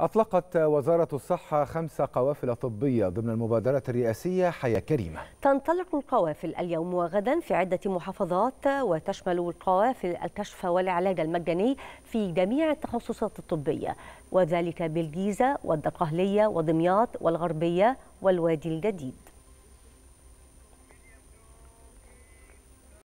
أطلقت وزارة الصحة خمس قوافل طبية ضمن المبادرة الرئاسية حياة كريمة تنطلق القوافل اليوم وغدا في عدة محافظات وتشمل القوافل الكشف والعلاج المجاني في جميع التخصصات الطبية وذلك بالجيزة والدقهلية ودمياط والغربية والوادي الجديد